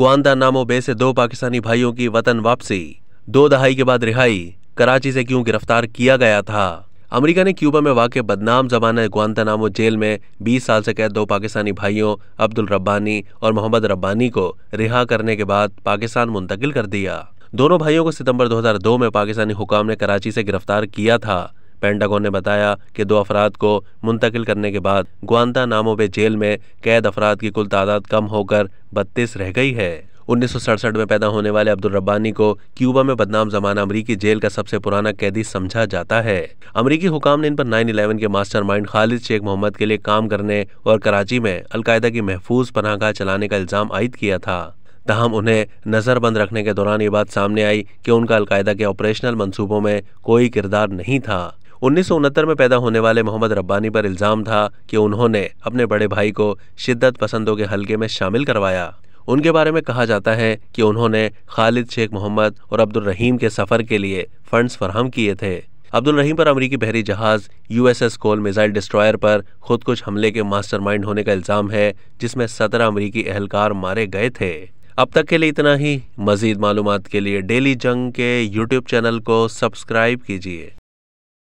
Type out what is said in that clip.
नामो बे से दो पाकिस्तानी भाइयों की वतन वापसी दो दहाई के बाद रिहाई कराची से क्यों गिरफ्तार किया गया था अमेरिका ने क्यूबा में वाक़ बदनाम जमाना नामो जेल में 20 साल से कैद दो पाकिस्तानी भाइयों अब्दुल रब्बानी और मोहम्मद रब्बानी को रिहा करने के बाद पाकिस्तान मुंतकिल कर दिया दोनों भाइयों को सितंबर 2002 में पाकिस्तानी हुकाम ने कराची से गिरफ्तार किया था पेंटागोन ने बताया कि दो अफराद को मुंतकिल करने के बाद ग्वानता नामों पर जेल में कैद अफराद की कुल तादाद कम होकर बत्तीस रह गई है उन्नीस सौ सड़सठ में पैदा होने वाले अब्दुल रब्बानी को क्यूबा में बदनाम जमाना अमरीकी जेल का सबसे पुराना कैदी समझा जाता है अमरीकी हुकाम ने इन पर नाइन इलेवन के मास्टर माइंड खालिद शेख मोहम्मद के लिए काम करने और कराची में अलकायदा की महफूज पनाहगाह चलाने का इल्ज़ाम आयद किया था तहम उन्हें नज़रबंद रखने के दौरान ये बात सामने आई कि उनका अलकायदा के ऑपरेशनल मंसूबों में कोई किरदार नहीं था उन्नीस में पैदा होने वाले मोहम्मद रब्बानी पर इल्ज़ाम था कि उन्होंने अपने बड़े भाई को शिद्दत पसंदों के हलके में शामिल करवाया उनके बारे में कहा जाता है कि उन्होंने खालिद शेख मोहम्मद और अब्दुल रहीम के सफ़र के लिए फंड्स फरहम किए थे अब्दुल रहीम पर अमरीकी बहरी जहाज़ यूएसएस कोल मिज़ाइल डिस्ट्रॉयर पर खुद कुछ हमले के मास्टरमाइंड होने का इल्ज़ाम है जिसमें सत्रह अमरीकी एहलकार मारे गए थे अब तक के लिए इतना ही मज़ीद मालूम के लिए डेली जंग के यूट्यूब चैनल को सब्सक्राइब कीजिए